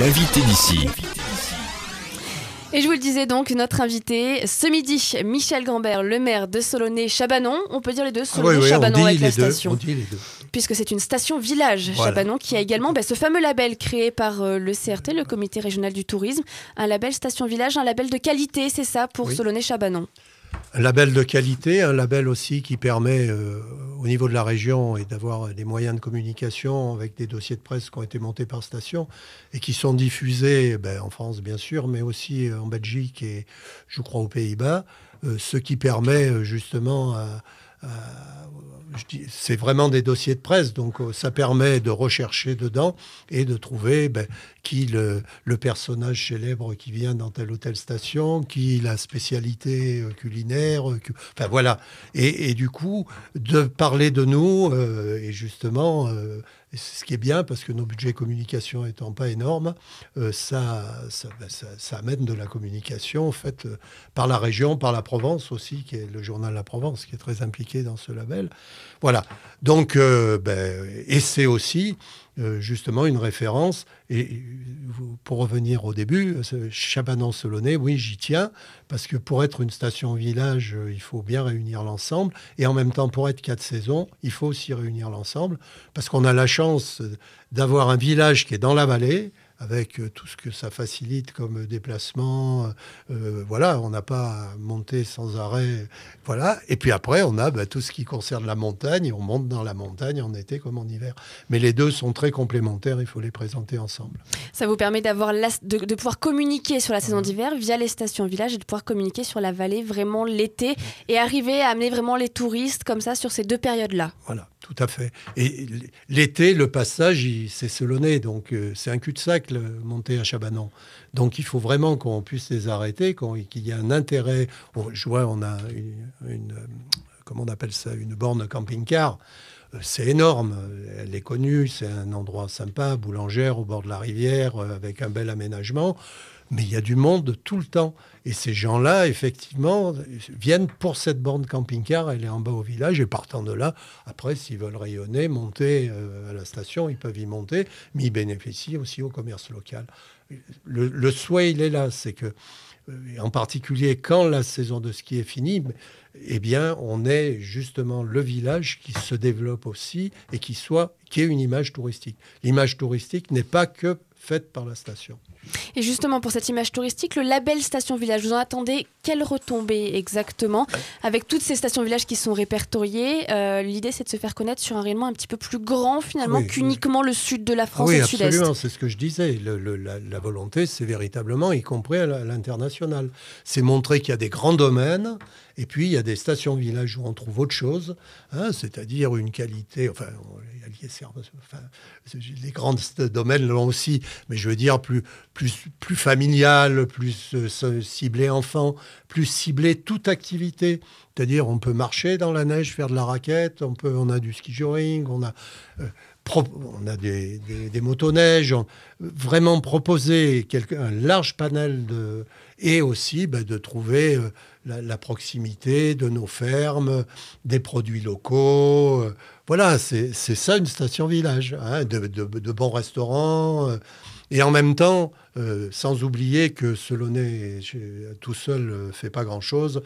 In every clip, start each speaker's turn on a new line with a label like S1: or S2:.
S1: L'invité d'ici.
S2: Et je vous le disais donc, notre invité ce midi, Michel Gambert, le maire de Solonay-Chabanon. On peut dire les deux, Solonay-Chabanon avec la station. puisque c'est une station village Chabanon qui a également bah, ce fameux label créé par euh, le CRT, le Comité régional du tourisme, un label station village, un label de qualité, c'est ça pour Solonet Solonay Chabanon.
S1: Un label de qualité, un label aussi qui permet euh, au niveau de la région et d'avoir des moyens de communication avec des dossiers de presse qui ont été montés par station et qui sont diffusés ben, en France bien sûr, mais aussi euh, en Belgique et je crois aux Pays-Bas, euh, ce qui permet justement c'est vraiment des dossiers de presse, donc euh, ça permet de rechercher dedans et de trouver ben, qui le, personnage célèbre qui vient dans telle ou telle station, qui la spécialité euh, culinaire, euh, que, enfin voilà. Et, du coup, de parler de nous, et justement, ce qui est bien parce que nos budgets communication étant pas énormes, euh, ben, ça, ça, amène de la communication faite fait, euh, par la région, par la Provence aussi, qui est le journal La Provence, qui est très impliqué dans ce label. Voilà. Donc, euh, ben, et c'est aussi euh, justement une référence. Et pour revenir au début, euh, Chabanon-Solonais, oui, j'y tiens, parce que pour être une station village, euh, il faut bien réunir l'ensemble. Et en même temps, pour être quatre saisons, il faut aussi réunir l'ensemble, parce qu'on a la chance d'avoir un village qui est dans la vallée, avec euh, tout ce que ça facilite comme déplacement. Euh, voilà, on n'a pas monté sans arrêt. Voilà. Et puis après, on a bah, tout ce qui concerne la montagne. On monte dans la montagne en été comme en hiver. Mais les deux sont très complémentaires. Il faut les présenter ensemble.
S2: Ça vous permet d'avoir de, pouvoir communiquer sur la saison mmh. d'hiver via les stations village et de pouvoir communiquer sur la vallée vraiment l'été mmh. et arriver à amener vraiment les touristes comme ça sur ces deux périodes-là. Voilà
S1: tout à fait. Et l'été, le passage, c'est selonné. Donc, euh, c'est un cul-de-sac, monté à Chabanon. Donc, il faut vraiment qu'on puisse les arrêter, qu'il y ait un intérêt. On, je on a une, on appelle ça, une borne camping-car. Euh, c'est énorme, elle est connue, c'est un endroit sympa, boulangère au bord de la rivière, euh, avec un bel aménagement mais il y a du monde tout le temps. Et ces gens-là, effectivement, viennent pour cette borne camping-car. Elle est en bas au village et partant de là, après, s'ils veulent rayonner, monter euh, à la station, ils peuvent y monter, mais ils bénéficient aussi au commerce local. Le, souhait, il est là, c'est que, euh, en particulier quand la saison de ski est finie, eh bien, on est justement le village qui se développe aussi et qui soit, qui ait une image touristique. L'image touristique n'est pas que faite
S2: par la station. Et justement, pour cette image touristique, le label Station Village, vous en attendez quelle retombée exactement Avec toutes ces stations villages qui sont répertoriées, euh, l'idée c'est de se faire connaître sur un rayonnement un petit peu plus grand finalement ah qu'uniquement le sud de la ah France et le sud-est. Absolument,
S1: c'est ce que je disais. la, volonté, c'est véritablement, y compris à l'international, c'est montrer qu'il y a des grands domaines et puis, il y a des stations-villages où on trouve autre chose, hein, c'est-à-dire une qualité. Enfin, les, enfin, les grands domaines l'ont aussi, mais je veux dire plus, plus, plus familial, plus euh, ciblé enfant, plus ciblé toute activité. C'est-à-dire, on peut marcher dans la neige, faire de la raquette, on, peut, on a du ski-joring, on a, euh, on a des, des, motoneiges, vraiment proposer un large panel de et aussi ben, de trouver euh, la, proximité de nos fermes, des produits locaux. Euh, voilà, c'est ça une station village, hein, de, bons restaurants. Euh, et en même temps, sans oublier que Solonet, tout seul ne fait pas grand-chose,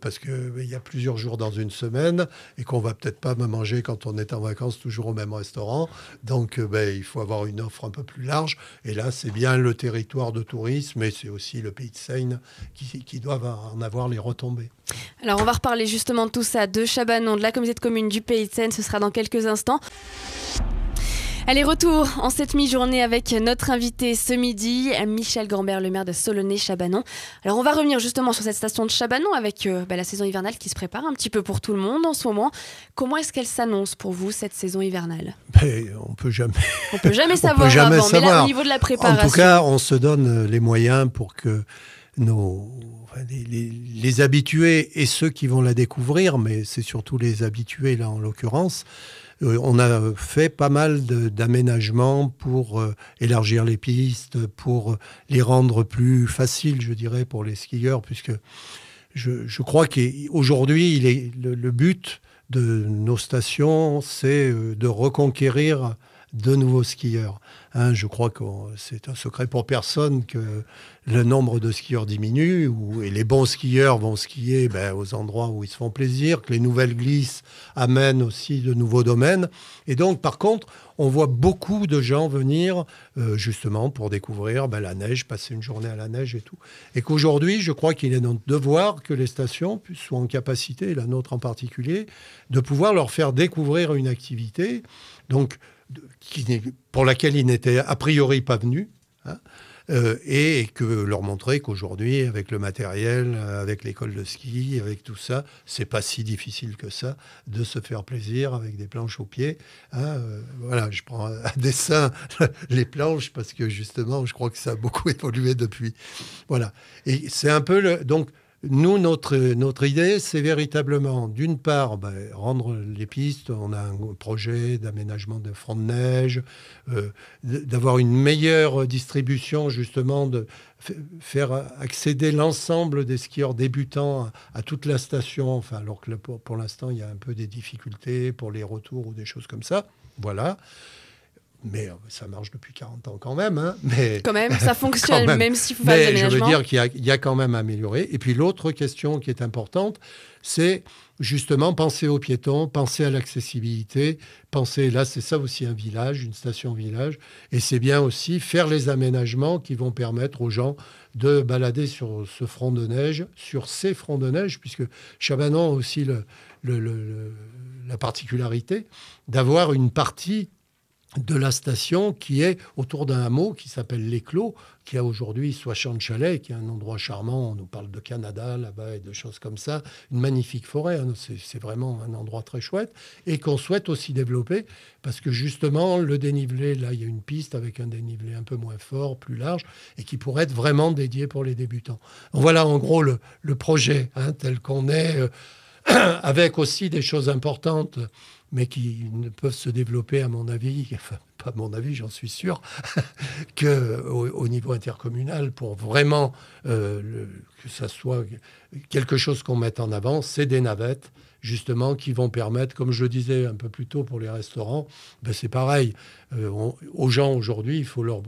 S1: parce qu'il ben, il y a plusieurs jours dans une semaine, et qu'on va peut-être pas manger quand on est en vacances toujours au même restaurant. Donc ben il faut avoir une offre un peu plus large et là, c'est bien le territoire de tourisme, mais c'est aussi le pays de Seine qui, qui doivent en avoir les
S2: retombées. Alors, on va reparler justement de tout ça, de Chabanon, de la communauté de communes du pays de Seine. Ce sera dans quelques instants. Allez, retour en cette mi-journée avec notre invité ce midi, Michel Gambert, le maire de Solonay-Chabanon. Alors, on va revenir justement sur cette station de Chabanon avec euh, bah, la saison hivernale qui se prépare un petit peu pour tout le monde en ce moment. Comment est-ce qu'elle s'annonce pour vous, cette saison hivernale
S1: ben, On peut jamais. peut jamais savoir. on peut jamais savoir. Mais au niveau de la préparation. En tout cas, on se donne euh, les moyens pour que nos, les, habitués et ceux qui vont la découvrir, mais c'est surtout les habitués là en l'occurrence, euh, on a fait pas mal d'aménagements pour euh, élargir les pistes, pour euh, les rendre plus faciles, je dirais, pour les skieurs, puisque je, crois qu'aujourd'hui, le but de nos stations, c'est de reconquérir de nouveaux skieurs. Hein, je crois que c'est un secret pour personne que le nombre de skieurs diminue ou, et les bons skieurs vont skier ben, aux endroits où ils se font plaisir, que les nouvelles glisses amènent aussi de nouveaux domaines. Et donc, par contre, on voit beaucoup de gens venir euh, justement pour découvrir ben, la neige, passer une journée à la neige et tout. Et qu'aujourd'hui, je crois qu'il est notre devoir que les stations soient en capacité, la nôtre en particulier, de pouvoir leur faire découvrir une activité. Donc, pour laquelle ils n'étaient a priori pas venus. Hein, euh, et que leur montrer qu'aujourd'hui, avec le matériel, avec l'école de ski, avec tout ça, c'est pas si difficile que ça de se faire plaisir avec des planches aux pieds. Hein, euh, voilà, je prends à dessin les planches parce que justement, je crois que ça a beaucoup évolué depuis. Voilà. Et c'est un peu le. Donc, nous, notre, notre idée, c'est véritablement, d'une part, ben, rendre les pistes. On a un projet d'aménagement de front de neige, euh, d'avoir une meilleure distribution, justement, de faire accéder l'ensemble des skieurs débutants à, toute la station. Enfin, alors que pour l'instant, il y a un peu des difficultés pour les retours ou des choses comme ça. Voilà. Mais euh, ça marche depuis 40 ans quand même. Hein, mais, quand même, ça fonctionne, même. même s'il faut faire des Mais Je veux dire qu'il y, y, a quand même amélioré. Et puis l'autre question qui est importante, c'est justement penser aux piétons, penser à l'accessibilité, penser, là c'est ça aussi un village, une station village, et c'est bien aussi faire les aménagements qui vont permettre aux gens de balader sur ce front de neige, sur ces fronts de neige, puisque Chabanon a aussi le, le, la particularité d'avoir une partie de la station qui est autour d'un hameau qui s'appelle l'Éclos, qui a aujourd'hui de chalets, qui est un endroit charmant. On nous parle de Canada là-bas et de choses comme ça. Une magnifique forêt, hein. c'est vraiment un endroit très chouette et qu'on souhaite aussi développer parce que justement, le dénivelé, là, il y a une piste avec un dénivelé un peu moins fort, plus large et qui pourrait être vraiment dédié pour les débutants. Voilà en gros le, projet hein, tel qu'on est, euh, avec aussi des choses importantes mais qui ne peuvent se développer, à mon avis, enfin, pas à mon avis, j'en suis sûr, qu'au au niveau intercommunal, pour vraiment euh, que ça soit quelque chose qu'on mette en avant, c'est des navettes justement qui vont permettre, comme je le disais un peu plus tôt pour les restaurants, ben, c'est pareil. Euh, aux gens aujourd'hui, il faut leur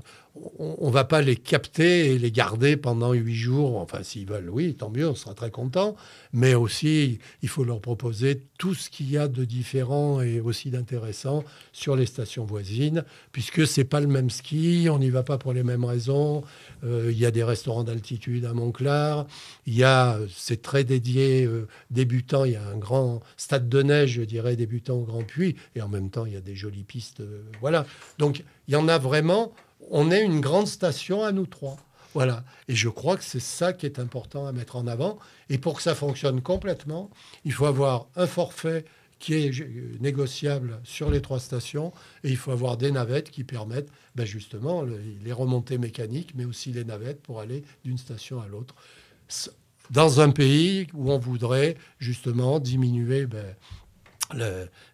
S1: on ne va pas les capter et les garder pendant huit jours. Enfin, s'ils veulent, oui, tant mieux, on sera très content. Mais aussi, il faut leur proposer tout ce qu'il y a de différent et aussi d'intéressant sur les stations voisines, puisque c'est pas le même ski, on n'y va pas pour les mêmes raisons. Euh, il y a des restaurants d'altitude à Montclar. Il y a, c'est très dédié euh, Débutant, Il y a un grand stade de neige, je dirais, débutant au Grand Puy, et en même temps, il y a des jolies pistes. Euh, voilà. Donc, il y en a vraiment on est une grande station à nous trois. Voilà. Et je crois que c'est ça qui est important à mettre en avant. Et pour que ça fonctionne complètement, il faut avoir un forfait qui est négociable sur les trois stations. Et il faut avoir des navettes qui permettent ben, justement les remontées mécaniques, mais aussi les navettes pour aller d'une station à l'autre. Dans un pays où on voudrait justement diminuer ben,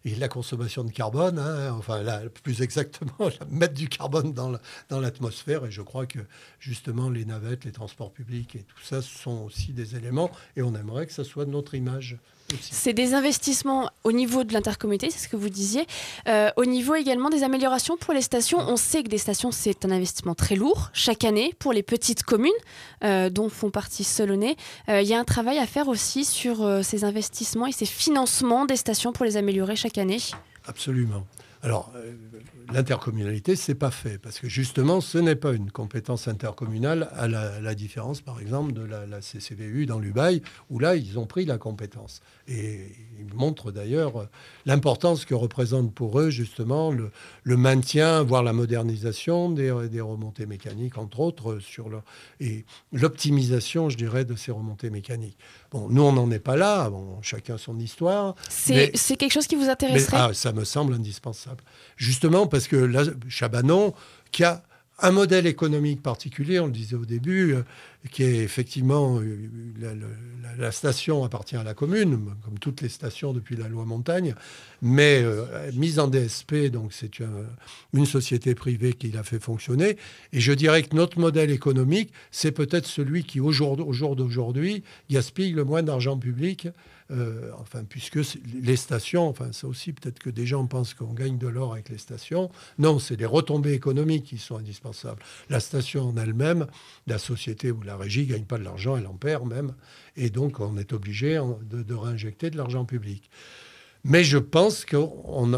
S1: et la consommation de carbone, hein, enfin la, plus exactement, mettre du carbone dans l'atmosphère. et je crois que justement les navettes, les transports publics et tout ça sont aussi des éléments. Et on aimerait que ça soit notre image. C'est
S2: des investissements au niveau de l'intercommunauté, c'est ce que vous disiez. Euh, au niveau également des améliorations pour les stations, on sait que des stations, c'est un investissement très lourd chaque année pour les petites communes euh, dont font partie Solonet. Euh, il y a un travail à faire aussi sur ces investissements et ces financements des stations pour les améliorer chaque année.
S1: Absolument. Alors, l'intercommunalité, c'est pas fait, parce que justement, ce n'est pas une compétence intercommunale, à la, différence, par exemple, de la, CCVU dans l'Ubaï, où là, ils ont pris la compétence. Et ils montrent d'ailleurs euh, l'importance que représente pour eux, justement, le, maintien, voire la modernisation des, remontées mécaniques, entre autres, euh, sur leur, et l'optimisation, je dirais, de ces remontées mécaniques. Bon, nous, on n'en est pas là, bon, chacun son histoire. C'est
S2: quelque chose qui vous intéresserait ah, Ça
S1: me semble indispensable. Justement, parce que là, Chabanon, qui a un modèle économique particulier, on le disait au début, euh, qui est effectivement, euh, la, station appartient à la commune, comme toutes les stations depuis la loi montagne, mais euh, mise en DSP, donc c'est une, société privée qui l'a fait fonctionner. Et je dirais que notre modèle économique, c'est peut-être celui qui, au jour d'aujourd'hui, gaspille le moins d'argent public euh, enfin, puisque les stations, enfin, ça aussi, peut-être que des gens pensent qu'on gagne de l'or avec les stations. Non, c'est les retombées économiques qui sont indispensables. La station en elle-même, la société ou la régie ne gagne pas de l'argent, elle en perd même. Et donc, on est obligé de, réinjecter de l'argent public. Mais je pense qu'en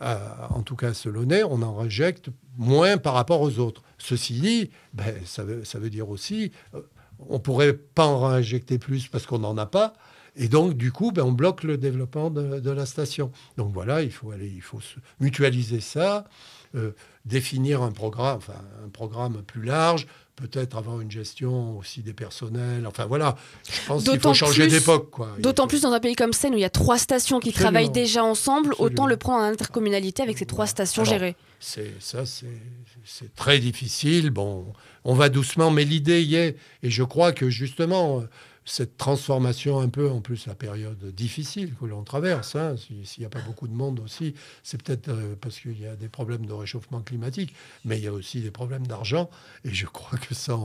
S1: en tout cas à Solonet on en rejette moins par rapport aux autres. Ceci dit, ben, ça, veut, dire aussi, euh, on pourrait pas en réinjecter plus parce qu'on n'en a pas, et donc, du coup, ben, on bloque le développement de, la station. Donc voilà, il faut aller, il faut mutualiser ça, euh, définir un programme, enfin, un programme plus large, peut-être avoir une gestion aussi des personnels. Enfin voilà, je pense qu'il faut changer d'époque.
S2: D'autant plus dans un pays comme Seine où il y a trois stations qui travaillent déjà ensemble, autant le prendre en intercommunalité avec ces trois stations gérées.
S1: ça, c'est très difficile. Bon, on va doucement, mais l'idée y est. Et je crois que justement, cette transformation un peu, en plus la période difficile que l'on traverse, hein, s'il n'y a pas beaucoup de monde aussi, c'est peut-être euh, parce qu'il y a des problèmes de réchauffement climatique, mais il y a aussi des problèmes d'argent, et je crois que ça,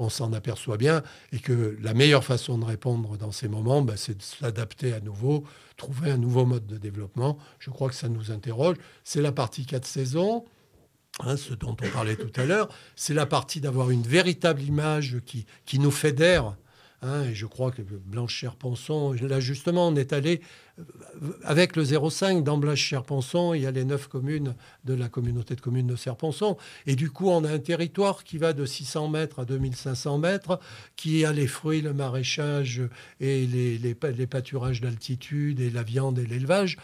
S1: on, s'en aperçoit bien, et que la meilleure façon de répondre dans ces moments, bah, c'est de s'adapter à nouveau, trouver un nouveau mode de développement. Je crois que ça nous interroge. C'est la partie 4 saisons. Hein, ce dont on parlait tout à l'heure, c'est la partie d'avoir une véritable image qui, qui nous fédère Hein, et je crois que Blanche-Cherpenson, là justement, on est allé euh, avec le 05 dans blanche il y a les neuf communes de la communauté de communes de Serponçon Et du coup, on a un territoire qui va de 600 mètres à 2500 mètres, qui a les fruits, le maraîchage et les, pâturages d'altitude et la viande et l'élevage.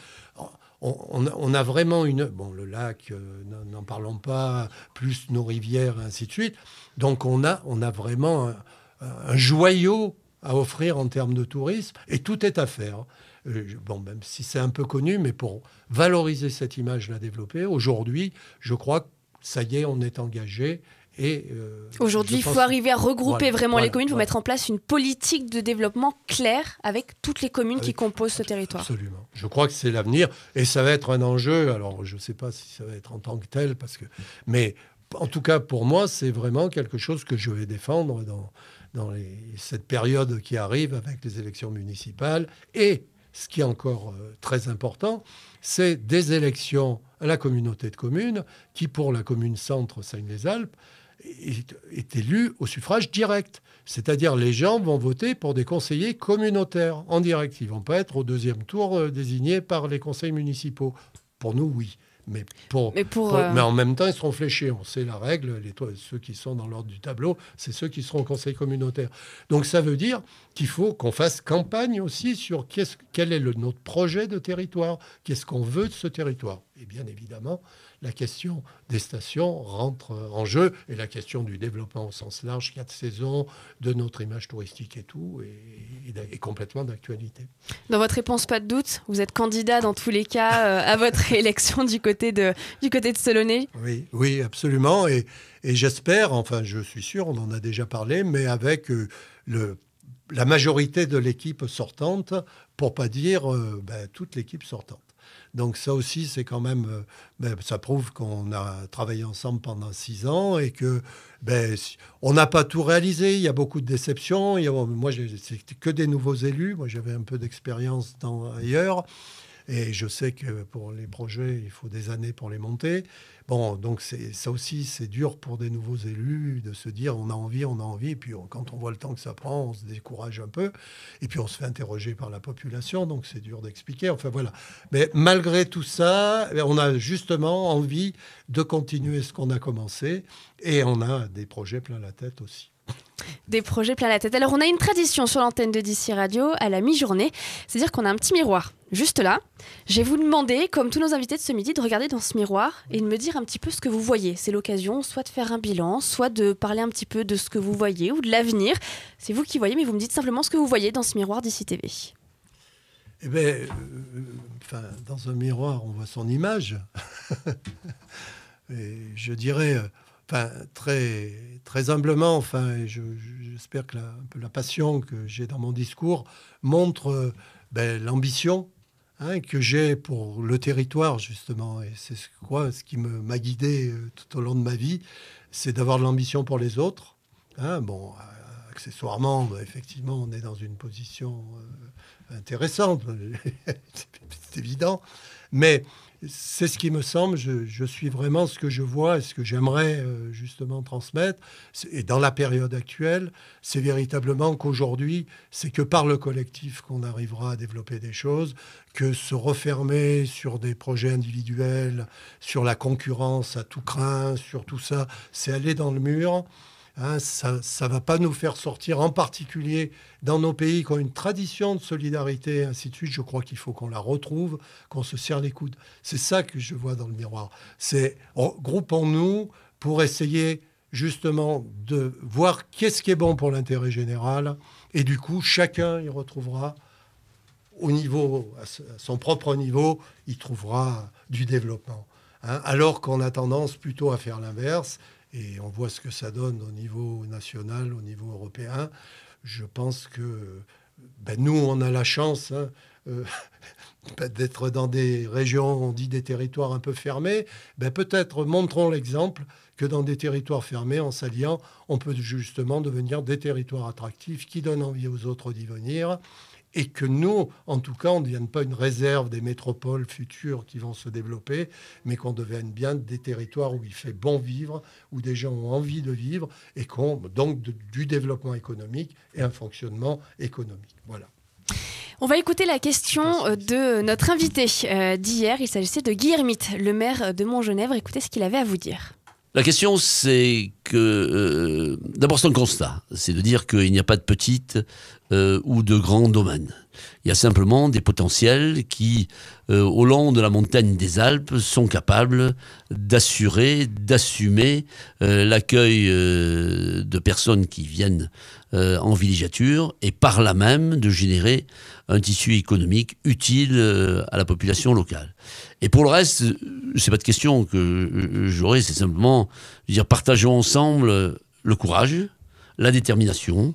S1: On, a, vraiment une... Bon, le lac, euh, n'en parlons pas, plus nos rivières, ainsi de suite. Donc on a, on a vraiment un joyau à offrir en termes de tourisme, et tout est à faire. Euh, bon, même si c'est un peu connu, mais pour valoriser cette image, la développer, aujourd'hui, je crois que ça y est, on est engagé et euh,
S2: aujourd'hui, il faut arriver à regrouper vraiment les communes, il mettre en place une politique de développement claire avec toutes les communes qui composent ce territoire.
S1: Absolument. Je crois que c'est l'avenir et ça va être un enjeu. Alors, je ne sais pas si ça va être en tant que tel, parce que, mais en tout cas, pour moi, c'est vraiment quelque chose que je vais défendre dans, dans cette période qui arrive avec les élections municipales. Et ce qui est encore euh, très important, c'est des élections à la communauté de communes qui, pour la commune centre Seine-les-Alpes, est, élue au suffrage direct. C'est-à-dire les gens vont voter pour des conseillers communautaires en direct. Ils ne vont pas être au deuxième tour euh, désignés par les conseils municipaux. Pour nous, oui. Mais, euh, en même temps, ils seront fléchés. On sait la règle. Les, ceux qui sont dans l'ordre du tableau, c'est ceux qui seront au conseil communautaire. Donc ça veut dire qu'il faut qu'on fasse campagne aussi sur quel est notre projet de territoire, qu'est-ce qu'on veut de ce territoire. Et bien évidemment, la question des stations rentre en jeu et la question du développement au sens large, quatre saisons, de notre image touristique et tout, est, complètement d'actualité.
S2: Dans votre réponse, pas de doute, vous êtes candidat dans tous les cas euh, à votre élection du côté de, du côté de Solonay
S1: Oui, oui absolument. Et, j'espère, enfin je suis sûr, on en a déjà parlé, mais avec euh, le la majorité de l'équipe sortante, pour pas dire euh, ben, toute l'équipe sortante. Donc ça aussi, c'est quand même, euh, ben, ça prouve qu'on a travaillé ensemble pendant six ans et que ben, on n'a pas tout réalisé. Il y a beaucoup de déceptions. Il moi, c'est que des nouveaux élus. Moi, j'avais un peu d'expérience ailleurs. Et je sais que pour les projets, il faut des années pour les monter. Bon, donc ça aussi, c'est dur pour des nouveaux élus de se dire on a envie, on a envie. Et puis quand on voit le temps que ça prend, on se décourage un peu. Et puis on se fait interroger par la population, donc c'est dur d'expliquer. Enfin voilà. Mais malgré tout ça, eh, on a justement envie de continuer ce qu'on a commencé. Et on a des projets plein la tête aussi.
S2: Des projets plein la tête. Alors on a une tradition sur l'antenne de DC Radio à la mi-journée, c'est-à-dire qu'on a un petit miroir juste là, je vais vous demander, comme tous nos invités de ce midi, de regarder dans ce miroir et de me dire un petit peu ce que vous voyez. C'est l'occasion soit de faire un bilan, soit de parler un petit peu de ce que vous voyez ou de l'avenir. C'est vous qui voyez, mais vous me dites simplement ce que vous voyez dans ce miroir d'ici TV.
S1: Eh bien, euh, dans un miroir, on voit son image. et je dirais, euh, très, très humblement, enfin, j'espère que la, passion que j'ai dans mon discours montre euh, ben, l'ambition Hein, que j'ai pour le territoire, justement. Et c'est ce, quoi, ce qui m'a guidé euh, tout au long de ma vie, c'est d'avoir de l'ambition pour les autres. Hein. bon, euh, accessoirement, bah, effectivement, on est dans une position euh, intéressante, c'est évident. Mais c'est ce qui me semble, je, suis vraiment ce que je vois et ce que j'aimerais euh, justement transmettre. Et dans la période actuelle, c'est véritablement qu'aujourd'hui, c'est que par le collectif qu'on arrivera à développer des choses, que se refermer sur des projets individuels, sur la concurrence à tout craint, sur tout ça, c'est aller dans le mur. Hein, ça ne va pas nous faire sortir, en particulier dans nos pays qui ont une tradition de solidarité, ainsi de suite. Je crois qu'il faut qu'on la retrouve, qu'on se serre les coudes. C'est ça que je vois dans le miroir. C'est oh, groupons-nous pour essayer justement de voir qu'est-ce qui est bon pour l'intérêt général. Et du coup, chacun y retrouvera au niveau, à son propre niveau, il trouvera du développement. Hein. alors qu'on a tendance plutôt à faire l'inverse, et on voit ce que ça donne au niveau national, au niveau européen. Je pense que ben, nous, on a la chance hein, euh, ben, d'être dans des régions, on dit des territoires un peu fermés. Ben, peut-être montrons l'exemple que dans des territoires fermés, en s'alliant, on peut justement devenir des territoires attractifs qui donnent envie aux autres d'y venir et que nous, en tout cas, on ne devienne pas une réserve des métropoles futures qui vont se développer, mais qu'on devienne bien des territoires où il fait bon vivre, où des gens ont envie de vivre, et qu'on donc du développement économique et un fonctionnement économique. Voilà.
S2: On va écouter la question euh, de notre invité euh, d'hier. Il s'agissait de Guy le maire de Montgenèvre. Écoutez ce qu'il avait à vous dire.
S1: La question, c'est que, euh, d'abord, c'est un constat, c'est de dire qu'il n'y a pas de petite euh, ou de grand domaines. Il y a simplement des potentiels qui, euh, au long de la montagne des Alpes, sont capables d'assurer, d'assumer l'accueil de personnes qui viennent en villégiature et par là même de générer un tissu économique utile euh, à la population locale. Et pour le reste, c'est pas de question que euh, j'aurais, c'est simplement dire partageons ensemble euh, le courage, la détermination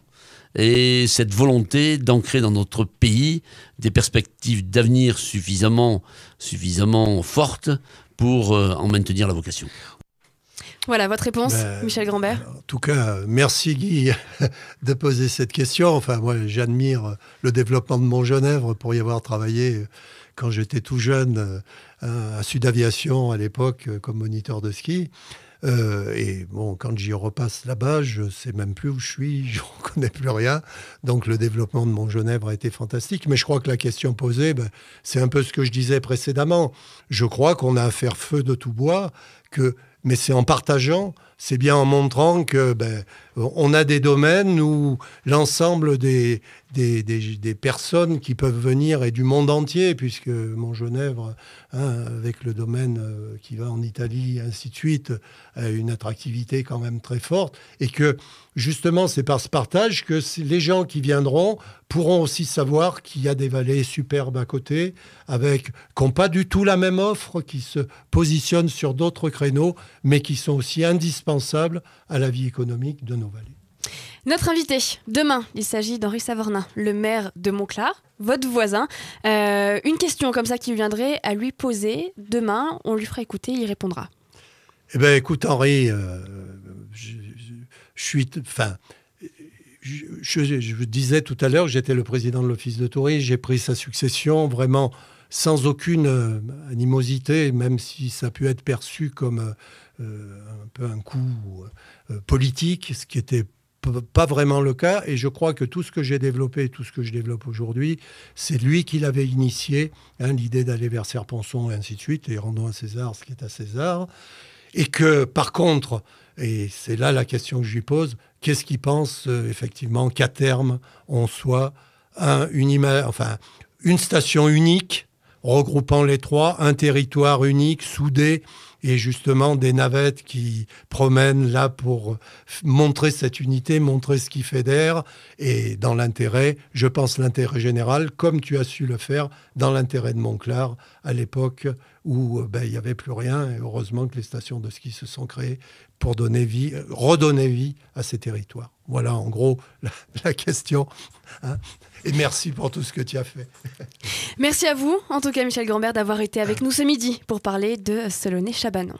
S1: et cette volonté d'ancrer dans notre pays des perspectives d'avenir suffisamment, suffisamment fortes pour en maintenir la vocation.
S2: Voilà votre réponse, ben, Michel Grandbert.
S1: En tout cas, merci Guy de poser cette question. Enfin, moi, j'admire le développement de mon Genève pour y avoir travaillé quand j'étais tout jeune euh, à Sud Aviation à l'époque euh, comme moniteur de ski. Euh, et bon, quand j'y repasse là-bas, je sais même plus où je suis, je ne connais plus rien. Donc le développement de Genève a été fantastique. Mais je crois que la question posée, ben, c'est un peu ce que je disais précédemment. Je crois qu'on a à faire feu de tout bois, que mais c'est en partageant c'est bien en montrant que ben, on a des domaines où l'ensemble des des, des, personnes qui peuvent venir et du monde entier, puisque Montgenèvre, hein, avec le domaine euh, qui va en Italie, ainsi de suite, a une attractivité quand même très forte, et que justement c'est par ce partage que les gens qui viendront pourront aussi savoir qu'il y a des vallées superbes à côté, avec qui n'ont pas du tout la même offre, qui se positionnent sur d'autres créneaux, mais qui sont aussi indispensables indispensable à la vie économique de nos vallées.
S2: Notre invité, demain, il s'agit d'Henri Savornin, le maire de Montclar, votre voisin. Euh, une question comme ça qui viendrait à lui poser, demain, on lui fera écouter, il répondra.
S1: Eh bien, écoute, Henri, euh, je, suis. Enfin. Je, je, vous disais tout à l'heure, j'étais le président de l'Office de tourisme, j'ai pris sa succession vraiment sans aucune euh, animosité, même si ça a pu être perçu comme euh, euh, un peu un coup politique, ce qui était pas vraiment le cas. Et je crois que tout ce que j'ai développé, tout ce que je développe aujourd'hui, c'est lui qui l'avait initié, hein, l'idée d'aller vers Serponçon et ainsi de suite, et rendons à César ce qui est à César. Et que par contre, et c'est là la question que je lui pose, qu'est-ce qu'il pense effectivement qu'à terme on soit un, enfin, une station unique regroupant les trois, un territoire unique, soudé, et justement des navettes qui promènent là pour montrer cette unité, montrer ce qui fait d'air et dans l'intérêt, je pense l'intérêt général, comme tu as su le faire dans l'intérêt de Montclar à l'époque où euh, ben, il n'y avait plus rien, et heureusement que les stations de ski se sont créées pour donner vie, redonner vie à ces territoires. Voilà en gros la, question. Hein. et merci pour tout ce que tu as fait.
S2: Merci à vous, en tout cas Michel Grambert, d'avoir été avec nous ce midi pour parler de Solonet Chabanon.